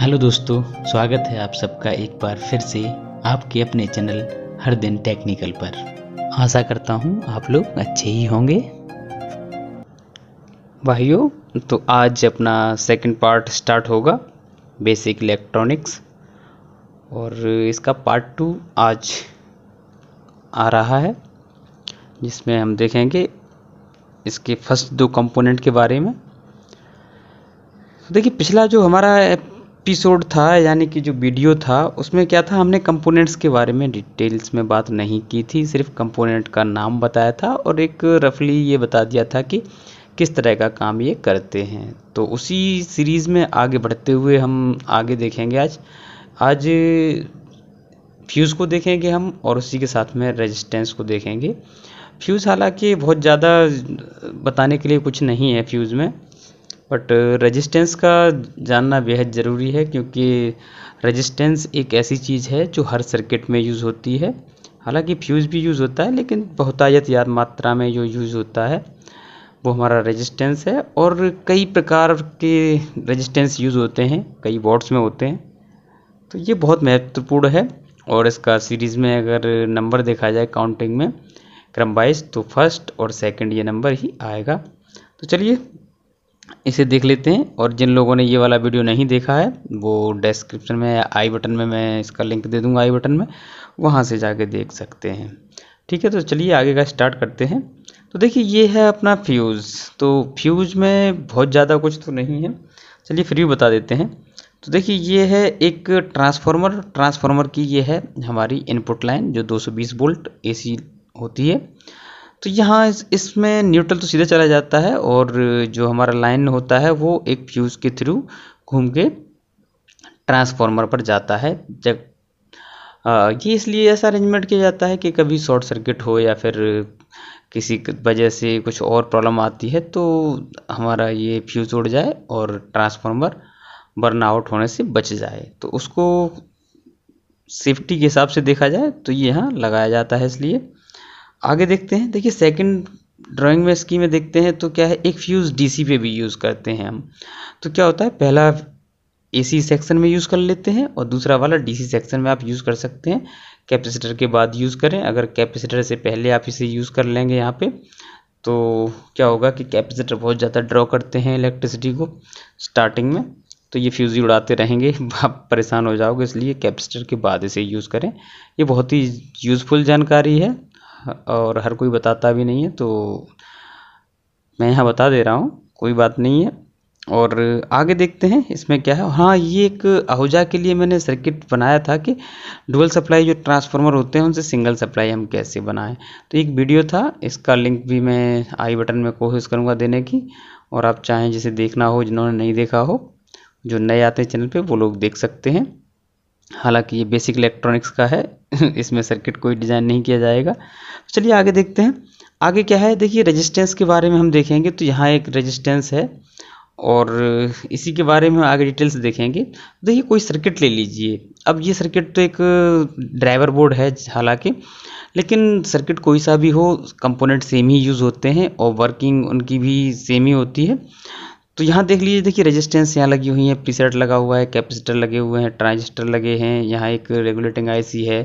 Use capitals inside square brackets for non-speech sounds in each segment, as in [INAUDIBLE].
hello दोस्तों स्वागत है आप सबका एक बार फिर से आपके अपने चैनल हर दिन टेक्निकल पर आशा करता हूँ आप लोग अच्छे ही होंगे भाइयों तो आज अपना सेकंड पार्ट स्टार्ट होगा बेसिक इलेक्ट्रॉनिक्स और इसका पार्ट टू आज आ रहा है जिसमें हम देखेंगे इसके फर्स्ट दो कंपोनेंट के बारे में देखिए पिछला जो हमारा एपिसोड था यानी कि जो वीडियो था उसमें क्या था हमने कंपोनेंट्स के बारे में डिटेल्स में बात नहीं की थी सिर्फ कंपोनेंट का नाम बताया था और एक रफली ये बता दिया था कि किस तरह का काम ये करते हैं तो उसी सीरीज़ में आगे बढ़ते हुए हम आगे देखेंगे आज आज फ्यूज़ को देखेंगे हम और उसी के साथ में रेजिस्टेंस को देखेंगे फ्यूज़ हालांकि बहुत ज़्यादा बताने के लिए कुछ नहीं है फ्यूज़ में बट रेजिस्टेंस uh, का जानना बेहद ज़रूरी है क्योंकि रेजिस्टेंस एक ऐसी चीज़ है जो हर सर्किट में यूज़ होती है हालांकि फ्यूज़ भी यूज़ होता है लेकिन बहुतायत याद मात्रा में जो यूज़ होता है वो हमारा रेजिस्टेंस है और कई प्रकार के रेजिस्टेंस यूज़ होते हैं कई वॉट्स में होते हैं तो ये बहुत महत्वपूर्ण है और इसका सीरीज़ में अगर नंबर देखा जाए काउंटिंग में क्रम वाइज तो फर्स्ट और सेकंड ये नंबर ही आएगा तो चलिए इसे देख लेते हैं और जिन लोगों ने ये वाला वीडियो नहीं देखा है वो डिस्क्रिप्शन में आई बटन में मैं इसका लिंक दे दूंगा आई बटन में वहाँ से जाके देख सकते हैं ठीक है तो चलिए आगे का स्टार्ट करते हैं तो देखिए ये है अपना फ्यूज़ तो फ्यूज़ में बहुत ज़्यादा कुछ तो नहीं है चलिए फिर भी बता देते हैं तो देखिए ये है एक ट्रांसफार्मर ट्रांसफार्मर की ये है हमारी इनपुट लाइन जो 220 वोल्ट एसी होती है तो यहाँ इस इसमें न्यूट्रल तो सीधा चला जाता है और जो हमारा लाइन होता है वो एक फ्यूज़ के थ्रू घूम के ट्रांसफार्मर पर जाता है जब ये इसलिए ऐसा अरेंजमेंट किया जाता है कि कभी शॉर्ट सर्किट हो या फिर किसी वजह से कुछ और प्रॉब्लम आती है तो हमारा ये फ्यूज़ उड़ जाए और ट्रांसफार्मर बर्न आउट होने से बच जाए तो उसको सेफ्टी के हिसाब से देखा जाए तो ये यहाँ लगाया जाता है इसलिए आगे देखते हैं देखिए सेकंड ड्राइंग में स्कीम में देखते हैं तो क्या है एक फ्यूज़ डीसी पे भी यूज़ करते हैं हम तो क्या होता है पहला एसी सेक्शन में यूज़ कर लेते हैं और दूसरा वाला डीसी सेक्शन में आप यूज़ कर सकते हैं कैपेसिटर के बाद यूज़ करें अगर कैपेसिटर से पहले आप इसे यूज़ कर लेंगे यहाँ पर तो क्या होगा कि कैपेसिटर बहुत ज़्यादा ड्रॉ करते हैं इलेक्ट्रिसिटी को स्टार्टिंग में तो ये ही उड़ाते रहेंगे [LAUGHS] आप परेशान हो जाओगे इसलिए कैपेसिटर के बाद इसे यूज़ करें ये बहुत ही यूज़फुल जानकारी है और हर कोई बताता भी नहीं है तो मैं यहाँ बता दे रहा हूँ कोई बात नहीं है और आगे देखते हैं इसमें क्या है हाँ ये एक आहूजा के लिए मैंने सर्किट बनाया था कि डुअल सप्लाई जो ट्रांसफार्मर होते हैं उनसे सिंगल सप्लाई हम कैसे बनाएं तो एक वीडियो था इसका लिंक भी मैं आई बटन में कोशिश करूँगा देने की और आप चाहें जिसे देखना हो जिन्होंने नहीं देखा हो जो नए आते हैं चैनल पर वो लोग देख सकते हैं हालांकि ये बेसिक इलेक्ट्रॉनिक्स का है [LAUGHS] इसमें सर्किट कोई डिज़ाइन नहीं किया जाएगा तो चलिए आगे देखते हैं आगे क्या है देखिए रेजिस्टेंस के बारे में हम देखेंगे तो यहाँ एक रेजिस्टेंस है और इसी के बारे में आगे डिटेल्स देखेंगे देखिए कोई सर्किट ले लीजिए अब ये सर्किट तो एक ड्राइवर बोर्ड है हालांकि लेकिन सर्किट कोई सा भी हो कंपोनेंट सेम ही यूज़ होते हैं और वर्किंग उनकी भी सेम ही होती है तो यहाँ देख लीजिए देखिए रेजिस्टेंस यहाँ लगी हुई है प्रीसेट लगा हुआ है कैपेसिटर लगे हुए हैं ट्रांजिस्टर लगे हैं यहाँ एक रेगुलेटिंग आईसी है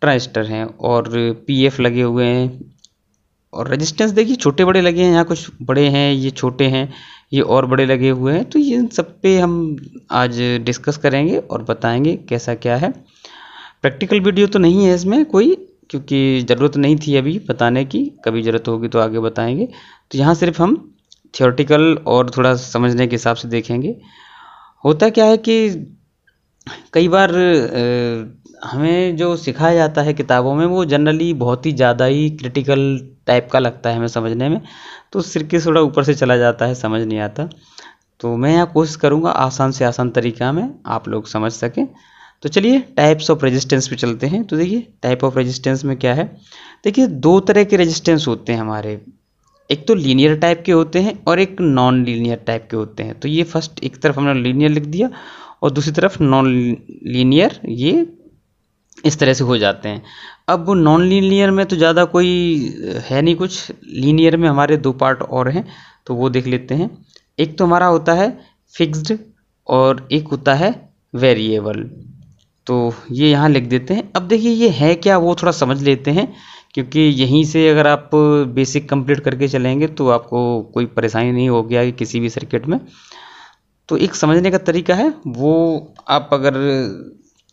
ट्रांजिस्टर हैं और पीएफ लगे हुए हैं और रेजिस्टेंस देखिए छोटे बड़े लगे हैं यहाँ कुछ बड़े हैं ये छोटे हैं ये और बड़े लगे हुए हैं तो इन सब पे हम आज डिस्कस करेंगे और बताएँगे कैसा क्या है प्रैक्टिकल वीडियो तो नहीं है इसमें कोई क्योंकि ज़रूरत नहीं थी अभी बताने की कभी ज़रूरत होगी तो आगे बताएंगे तो यहाँ सिर्फ हम थियोरटिकल और थोड़ा समझने के हिसाब से देखेंगे होता क्या है कि कई बार हमें जो सिखाया जाता है किताबों में वो जनरली बहुत ही ज़्यादा ही क्रिटिकल टाइप का लगता है हमें समझने में तो के थोड़ा ऊपर से चला जाता है समझ नहीं आता तो मैं यहाँ कोशिश करूँगा आसान से आसान तरीका में आप लोग समझ सकें तो चलिए टाइप्स ऑफ रेजिस्टेंस पे चलते हैं तो देखिए टाइप ऑफ रेजिस्टेंस में क्या है देखिए दो तरह के रेजिस्टेंस होते हैं हमारे एक तो लीनियर टाइप के होते हैं और एक नॉन लीनियर टाइप के होते हैं तो ये फर्स्ट एक तरफ हमने लीनियर लिख दिया और दूसरी तरफ नॉन लीनियर ये इस तरह से हो जाते हैं अब नॉन लीनियर में तो ज़्यादा कोई है नहीं कुछ लीनियर में हमारे दो पार्ट और हैं तो वो देख लेते हैं एक तो हमारा होता है फिक्स्ड और एक होता है वेरिएबल तो ये यहाँ लिख देते हैं अब देखिए ये है क्या वो थोड़ा समझ लेते हैं क्योंकि यहीं से अगर आप बेसिक कंप्लीट करके चलेंगे तो आपको कोई परेशानी नहीं हो गया किसी भी सर्किट में तो एक समझने का तरीका है वो आप अगर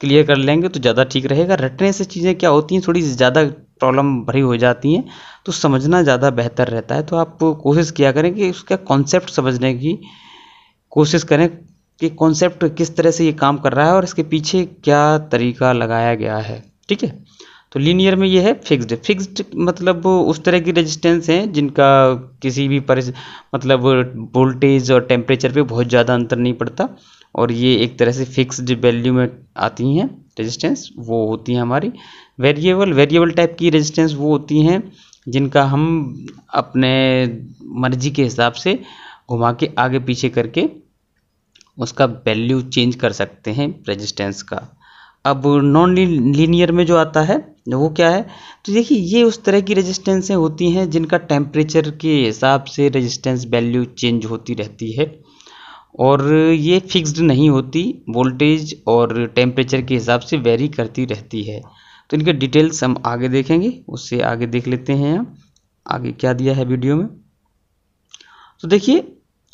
क्लियर कर लेंगे तो ज़्यादा ठीक रहेगा रटने से चीज़ें क्या होती हैं थोड़ी ज़्यादा प्रॉब्लम भरी हो जाती हैं तो समझना ज़्यादा बेहतर रहता है तो आप कोशिश किया करें कि उसका कॉन्सेप्ट समझने की कोशिश करें कि कॉन्सेप्ट किस तरह से ये काम कर रहा है और इसके पीछे क्या तरीका लगाया गया है ठीक है तो लीनियर में ये है फिक्स्ड फिक्स्ड मतलब उस तरह की रेजिस्टेंस हैं जिनका किसी भी परिस मतलब वोल्टेज और टेम्परेचर पे बहुत ज़्यादा अंतर नहीं पड़ता और ये एक तरह से फिक्स्ड वैल्यू में आती हैं रेजिस्टेंस वो होती हैं हमारी वेरिएबल वेरिएबल टाइप की रेजिस्टेंस वो होती हैं जिनका हम अपने मर्जी के हिसाब से घुमा के आगे पीछे करके उसका वैल्यू चेंज कर सकते हैं रेजिस्टेंस का अब नॉन लीनियर में जो आता है तो वो क्या है तो देखिए ये उस तरह की रजिस्टेंसें होती हैं जिनका टेम्परेचर के हिसाब से रजिस्टेंस वैल्यू चेंज होती रहती है और ये फिक्स्ड नहीं होती वोल्टेज और टेम्परेचर के हिसाब से वेरी करती रहती है तो इनके डिटेल्स हम आगे देखेंगे उससे आगे देख लेते हैं हम आगे क्या दिया है वीडियो में तो देखिए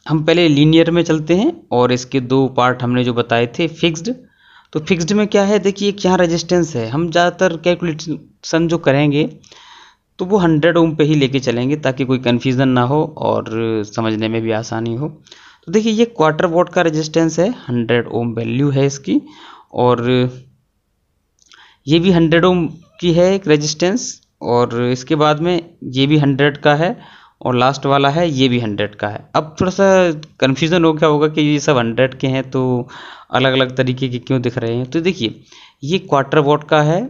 हम पहले लीनियर में चलते हैं और इसके दो पार्ट हमने जो बताए थे फिक्स्ड तो फिक्स्ड में क्या है देखिए यहाँ रजिस्टेंस है हम ज़्यादातर कैलकुलेशन जो करेंगे तो वो हंड्रेड ओम पे ही लेके चलेंगे ताकि कोई कन्फ्यूज़न ना हो और समझने में भी आसानी हो तो देखिए ये क्वार्टर वोट का रजिस्टेंस है हंड्रेड ओम वैल्यू है इसकी और ये भी हंड्रेड ओम की है एक रजिस्टेंस और इसके बाद में ये भी हंड्रेड का है और लास्ट वाला है ये भी हंड्रेड का है अब थोड़ा सा कन्फ्यूज़न हो गया होगा कि ये सब हंड्रेड के हैं तो अलग अलग तरीके के क्यों दिख रहे हैं तो देखिए ये क्वार्टर वॉट का है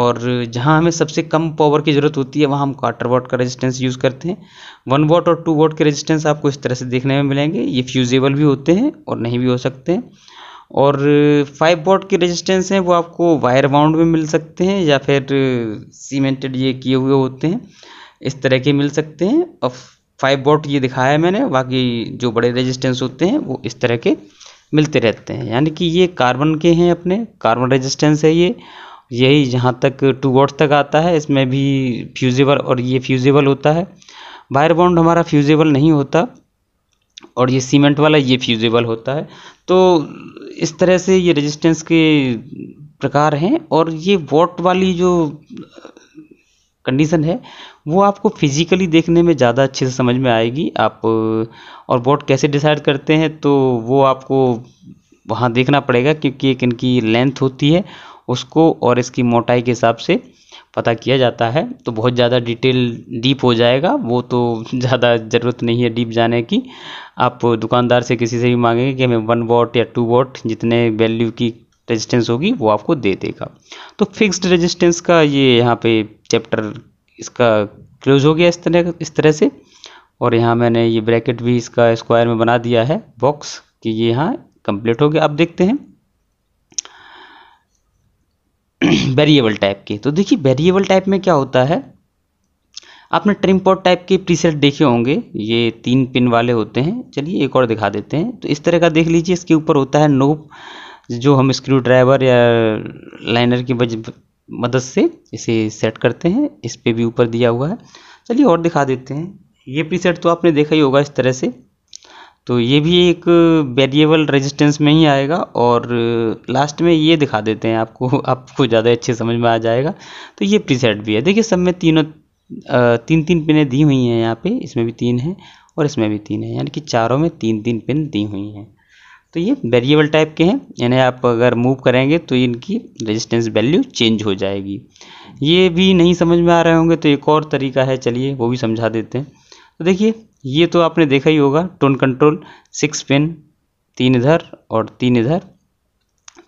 और जहाँ हमें सबसे कम पावर की ज़रूरत होती है वहाँ हम क्वार्टर वॉट का रेजिस्टेंस यूज़ करते हैं वन वॉट और टू वॉट के रेजिस्टेंस आपको इस तरह से देखने में मिलेंगे ये फ्यूजेबल भी होते हैं और नहीं भी हो सकते हैं और फाइव वॉट के रेजिस्टेंस हैं वो आपको वायर बाउंड में मिल सकते हैं या फिर सीमेंटेड ये किए हुए होते हैं इस तरह के मिल सकते हैं और फाइव वोट ये दिखाया है मैंने बाकी जो बड़े रेजिस्टेंस होते हैं वो इस तरह के मिलते रहते हैं यानी कि ये कार्बन के हैं अपने कार्बन रेजिस्टेंस है ये यही जहाँ तक टू वोट तक आता है इसमें भी फ्यूजेबल और ये फ्यूजेबल होता है वायर बॉन्ड हमारा फ्यूजेबल नहीं होता और ये सीमेंट वाला ये फ्यूजेबल होता है तो इस तरह से ये रेजिस्टेंस के प्रकार हैं और ये वोट वाली जो कंडीशन है वो आपको फिज़िकली देखने में ज़्यादा अच्छे से समझ में आएगी आप और वोट कैसे डिसाइड करते हैं तो वो आपको वहाँ देखना पड़ेगा क्योंकि एक इनकी लेंथ होती है उसको और इसकी मोटाई के हिसाब से पता किया जाता है तो बहुत ज़्यादा डिटेल डीप हो जाएगा वो तो [LAUGHS] ज़्यादा ज़रूरत नहीं है डीप जाने की आप दुकानदार से किसी से भी मांगेंगे कि हमें वन वॉट या टू वॉट जितने वैल्यू की रेजिस्टेंस होगी वो आपको दे देगा तो फिक्स्ड रेजिस्टेंस का ये यहाँ पे चैप्टर इसका क्लोज हो गया इस तरह इस तरह से और यहाँ मैंने ये ब्रैकेट भी इसका स्क्वायर में बना दिया है बॉक्स कि ये यहाँ कंप्लीट हो गया अब देखते हैं वेरिएबल [CLEARS THROAT] टाइप के तो देखिए वेरिएबल टाइप में क्या होता है आपने ट्रिम पोर्ट टाइप के प्रीसेट देखे होंगे ये तीन पिन वाले होते हैं चलिए एक और दिखा देते हैं तो इस तरह का देख लीजिए इसके ऊपर होता है नोप जो हम स्क्रू ड्राइवर या लाइनर की मदद से इसे सेट करते हैं इस पर भी ऊपर दिया हुआ है चलिए और दिखा देते हैं ये प्री तो आपने देखा ही होगा इस तरह से तो ये भी एक वेरिएबल रेजिस्टेंस में ही आएगा और लास्ट में ये दिखा देते हैं आपको [LAUGHS] आपको ज़्यादा अच्छे समझ में आ जाएगा तो ये प्रीसेट भी है देखिए सब में तीनों तीन तीन पिनें दी हुई हैं यहाँ पे इसमें भी तीन हैं और इसमें भी तीन है यानी कि चारों में तीन तीन पिन दी हुई हैं तो ये वेरिएबल टाइप के हैं यानी आप अगर मूव करेंगे तो इनकी रेजिस्टेंस वैल्यू चेंज हो जाएगी ये भी नहीं समझ में आ रहे होंगे तो एक और तरीका है चलिए वो भी समझा देते हैं तो देखिए ये तो आपने देखा ही होगा टोन कंट्रोल सिक्स पेन तीन इधर और तीन इधर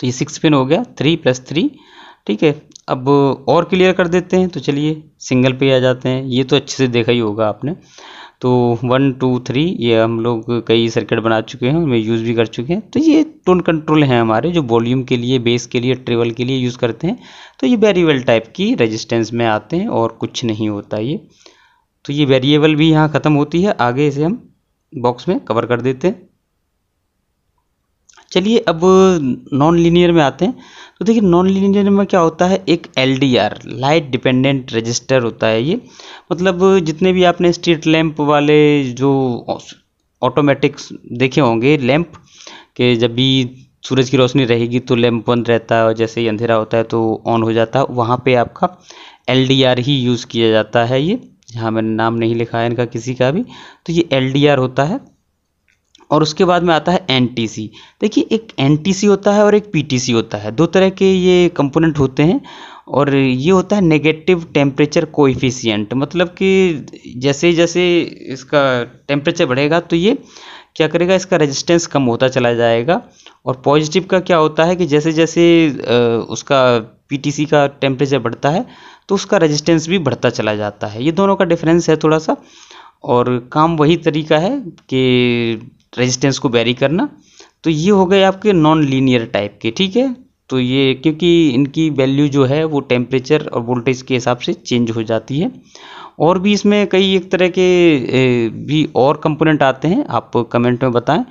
तो ये सिक्स पेन हो गया थ्री प्लस थ्री ठीक है अब और क्लियर कर देते हैं तो चलिए सिंगल पे आ जाते हैं ये तो अच्छे से देखा ही होगा आपने तो वन टू थ्री ये हम लोग कई सर्किट बना चुके हैं उनमें यूज़ भी कर चुके हैं तो ये टोन कंट्रोल हैं हमारे जो वॉल्यूम के लिए बेस के लिए ट्रेवल के लिए यूज़ करते हैं तो ये वेरिएबल टाइप की रजिस्टेंस में आते हैं और कुछ नहीं होता ये तो ये वेरिएबल भी यहाँ ख़त्म होती है आगे इसे हम बॉक्स में कवर कर देते हैं चलिए अब नॉन लीनियर में आते हैं तो देखिए नॉन लीनियर में क्या होता है एक L D R light dependent resistor होता है ये मतलब जितने भी आपने स्ट्रीट लैम्प वाले जो ऑटोमेटिक्स देखे होंगे लैंप के जब भी सूरज की रोशनी रहेगी तो लैंप बंद रहता है और जैसे ही अंधेरा होता है तो ऑन हो जाता है वहाँ पर आपका एल ही यूज़ किया जाता है ये जहाँ मैंने नाम नहीं लिखा है इनका किसी का भी तो ये एल होता है और उसके बाद में आता है एन देखिए एक एन होता है और एक पी होता है दो तरह के ये कंपोनेंट होते हैं और ये होता है नेगेटिव टेम्परेचर कोइफिशियंट मतलब कि जैसे जैसे इसका टेम्परेचर बढ़ेगा तो ये क्या करेगा इसका रेजिस्टेंस कम होता चला जाएगा और पॉजिटिव का क्या होता है कि जैसे जैसे उसका पीटीसी का टेम्परेचर बढ़ता है तो उसका रेजिस्टेंस भी बढ़ता चला जाता है ये दोनों का डिफरेंस है थोड़ा सा और काम वही तरीका है कि रेजिस्टेंस को वेरी करना तो ये हो गए आपके नॉन लीनियर टाइप के ठीक है तो ये क्योंकि इनकी वैल्यू जो है वो टेम्परेचर और वोल्टेज के हिसाब से चेंज हो जाती है और भी इसमें कई एक तरह के भी और कंपोनेंट आते हैं आप कमेंट में बताएं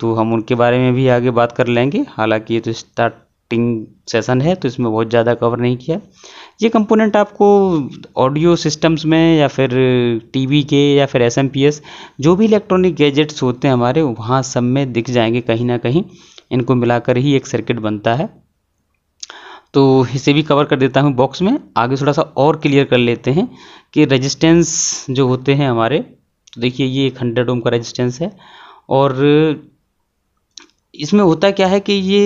तो हम उनके बारे में भी आगे बात कर लेंगे हालांकि ये तो स्टार्ट टिंग सेशन है तो इसमें बहुत ज़्यादा कवर नहीं किया ये कंपोनेंट आपको ऑडियो सिस्टम्स में या फिर टीवी के या फिर एसएमपीएस जो भी इलेक्ट्रॉनिक गैजेट्स होते हैं हमारे वहाँ सब में दिख जाएंगे कहीं ना कहीं इनको मिलाकर ही एक सर्किट बनता है तो इसे भी कवर कर देता हूँ बॉक्स में आगे थोड़ा सा और क्लियर कर लेते हैं कि रजिस्टेंस जो होते हैं हमारे तो देखिए ये एक हंड्रेड ओम का रजिस्टेंस है और इसमें होता क्या है कि ये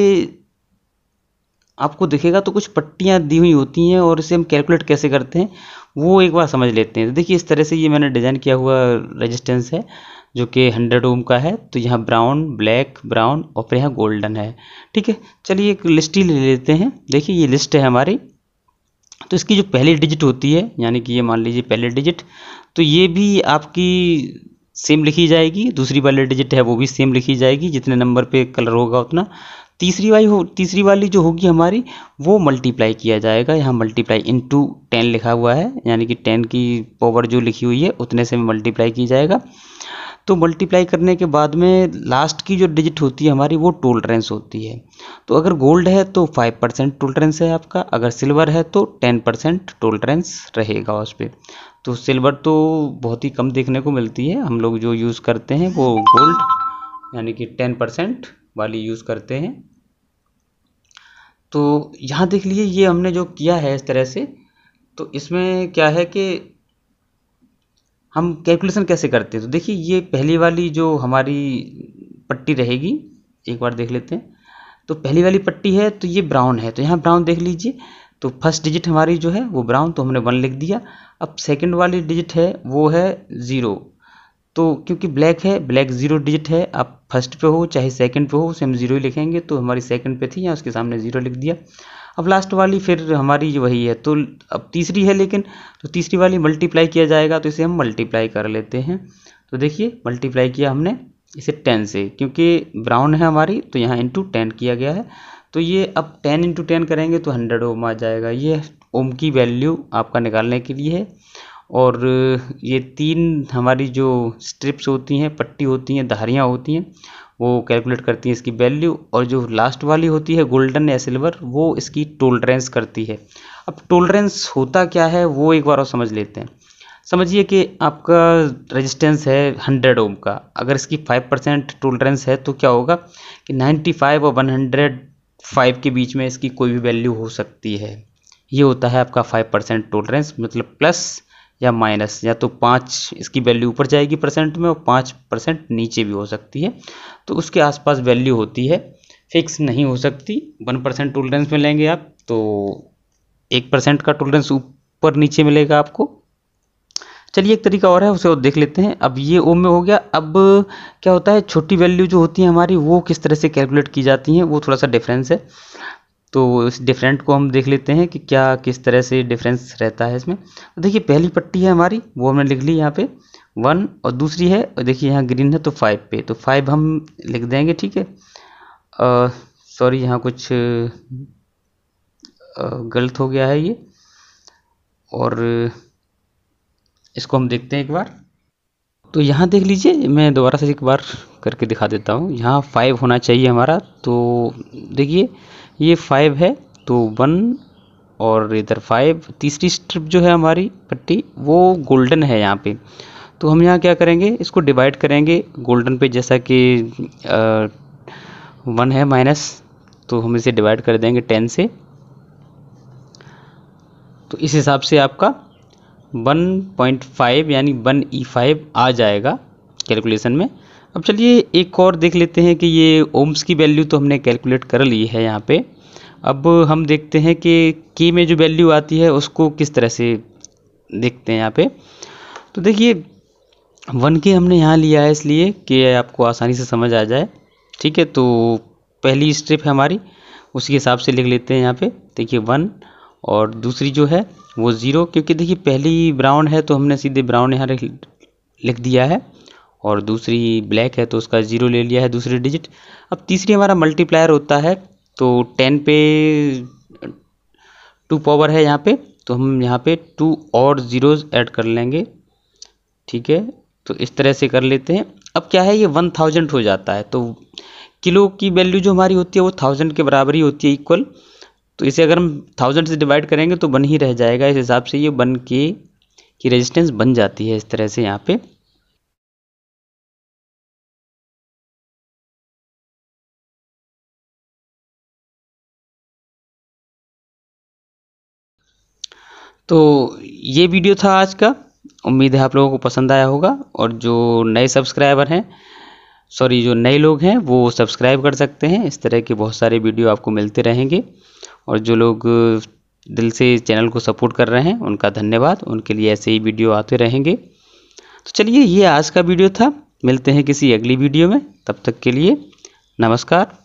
आपको दिखेगा तो कुछ पट्टियाँ दी हुई होती हैं और इसे हम कैलकुलेट कैसे करते हैं वो एक बार समझ लेते हैं तो देखिए इस तरह से ये मैंने डिज़ाइन किया हुआ रेजिस्टेंस है जो कि हंड्रेड ओम का है तो यहाँ ब्राउन ब्लैक ब्राउन और फिर यहाँ गोल्डन है ठीक है चलिए एक लिस्ट ही ले लेते हैं देखिए ये लिस्ट है हमारी तो इसकी जो पहली डिजिट होती है यानी कि ये मान लीजिए पहली डिजिट तो ये भी आपकी सेम लिखी जाएगी दूसरी वाली डिजिट है वो भी सेम लिखी जाएगी जितने नंबर पे कलर होगा उतना तीसरी वाली हो तीसरी वाली जो होगी हमारी वो मल्टीप्लाई किया जाएगा यहाँ मल्टीप्लाई इन टू टेन लिखा हुआ है यानी कि टेन की पावर जो लिखी हुई है उतने से मल्टीप्लाई की जाएगा तो मल्टीप्लाई करने के बाद में लास्ट की जो डिजिट होती है हमारी वो टोलरेंस होती है तो अगर गोल्ड है तो फाइव परसेंट टोलरेंस है आपका अगर सिल्वर है तो टेन परसेंट टोलरेंस रहेगा उस पर तो सिल्वर तो बहुत ही कम देखने को मिलती है हम लोग जो यूज़ करते हैं वो गोल्ड यानी कि टेन परसेंट वाली यूज़ करते हैं तो यहाँ देख लीजिए ये हमने जो किया है इस तरह से तो इसमें क्या है कि हम कैलकुलेशन कैसे करते हैं तो देखिए ये पहली वाली जो हमारी पट्टी रहेगी एक बार देख लेते हैं तो पहली वाली पट्टी है तो ये ब्राउन है तो यहाँ ब्राउन देख लीजिए तो फर्स्ट डिजिट हमारी जो है वो ब्राउन तो हमने वन लिख दिया अब सेकंड वाली डिजिट है वो है ज़ीरो तो क्योंकि ब्लैक है ब्लैक जीरो डिजिट है आप फर्स्ट पे हो चाहे सेकंड पे हो उसे हम जीरो ही लिखेंगे तो हमारी सेकंड पे थी या उसके सामने जीरो लिख दिया अब लास्ट वाली फिर हमारी वही है तो अब तीसरी है लेकिन तो तीसरी वाली मल्टीप्लाई किया जाएगा तो इसे हम मल्टीप्लाई कर लेते हैं तो देखिए मल्टीप्लाई किया हमने इसे टेन से क्योंकि ब्राउन है हमारी तो यहाँ इंटू टेन किया गया है तो ये अब टेन इंटू टेन करेंगे तो हंड्रेड ओम आ जाएगा ये ओम की वैल्यू आपका निकालने के लिए है और ये तीन हमारी जो स्ट्रिप्स होती हैं पट्टी होती हैं धारियाँ होती हैं वो कैलकुलेट करती हैं इसकी वैल्यू और जो लास्ट वाली होती है गोल्डन या सिल्वर वो इसकी टोलरेंस करती है अब टोलरेंस होता क्या है वो एक बार और समझ लेते हैं समझिए कि आपका रेजिस्टेंस है हंड्रेड ओम का अगर इसकी फाइव परसेंट टोलरेंस है तो क्या होगा कि नाइन्टी फाइव और वन हंड्रेड फाइव के बीच में इसकी कोई भी वैल्यू हो सकती है ये होता है आपका फाइव परसेंट टोलरेंस मतलब प्लस या माइनस या तो पाँच इसकी वैल्यू ऊपर जाएगी परसेंट में और पाँच परसेंट नीचे भी हो सकती है तो उसके आसपास वैल्यू होती है फिक्स नहीं हो सकती वन परसेंट टोलरेंस में लेंगे आप तो एक परसेंट का टोलरेंस ऊपर नीचे मिलेगा आपको चलिए एक तरीका और है उसे और देख लेते हैं अब ये ओम में हो गया अब क्या होता है छोटी वैल्यू जो होती है हमारी वो किस तरह से कैलकुलेट की जाती हैं वो थोड़ा सा डिफरेंस है तो इस डिफरेंट को हम देख लेते हैं कि क्या किस तरह से डिफरेंस रहता है इसमें तो देखिए पहली पट्टी है हमारी वो हमने लिख ली यहाँ पे वन और दूसरी है और देखिए यहाँ ग्रीन है तो फाइव पे तो फाइव हम लिख देंगे ठीक है सॉरी यहाँ कुछ गलत हो गया है ये और इसको हम देखते हैं एक बार तो यहाँ देख लीजिए मैं दोबारा से एक बार करके दिखा देता हूँ यहाँ फाइव होना चाहिए हमारा तो देखिए ये फाइव है तो वन और इधर फाइव तीसरी स्ट्रिप जो है हमारी पट्टी वो गोल्डन है यहाँ पे तो हम यहाँ क्या करेंगे इसको डिवाइड करेंगे गोल्डन पे जैसा कि वन है माइनस तो हम इसे डिवाइड कर देंगे टेन से तो इस हिसाब से आपका 1.5 यानी 1 ई फाइव आ जाएगा कैलकुलेशन में अब चलिए एक और देख लेते हैं कि ये ओम्स की वैल्यू तो हमने कैलकुलेट कर ली है यहाँ पे अब हम देखते हैं कि के में जो वैल्यू आती है उसको किस तरह से देखते हैं यहाँ पे तो देखिए वन के हमने यहाँ लिया है इसलिए कि आपको आसानी से समझ आ जाए ठीक है तो पहली स्ट्रिप है हमारी उसके हिसाब से लिख लेते हैं यहाँ पे देखिए वन और दूसरी जो है वो ज़ीरो क्योंकि देखिए पहली ब्राउन है तो हमने सीधे ब्राउन यहाँ लिख दिया है और दूसरी ब्लैक है तो उसका ज़ीरो ले लिया है दूसरी डिजिट अब तीसरी हमारा मल्टीप्लायर होता है तो टेन पे टू पावर है यहाँ पे तो हम यहाँ पे टू और ज़ीरोज़ ऐड कर लेंगे ठीक है तो इस तरह से कर लेते हैं अब क्या है ये वन थाउजेंड हो जाता है तो किलो की वैल्यू जो हमारी होती है वो थाउजेंड के बराबर ही होती है इक्वल तो इसे अगर हम थाउजेंड से डिवाइड करेंगे तो बन ही रह जाएगा इस हिसाब से ये बन के की रेजिस्टेंस बन जाती है इस तरह से यहाँ पे तो ये वीडियो था आज का उम्मीद है आप लोगों को पसंद आया होगा और जो नए सब्सक्राइबर हैं सॉरी जो नए लोग हैं वो सब्सक्राइब कर सकते हैं इस तरह के बहुत सारे वीडियो आपको मिलते रहेंगे और जो लोग दिल से चैनल को सपोर्ट कर रहे हैं उनका धन्यवाद उनके लिए ऐसे ही वीडियो आते रहेंगे तो चलिए ये आज का वीडियो था मिलते हैं किसी अगली वीडियो में तब तक के लिए नमस्कार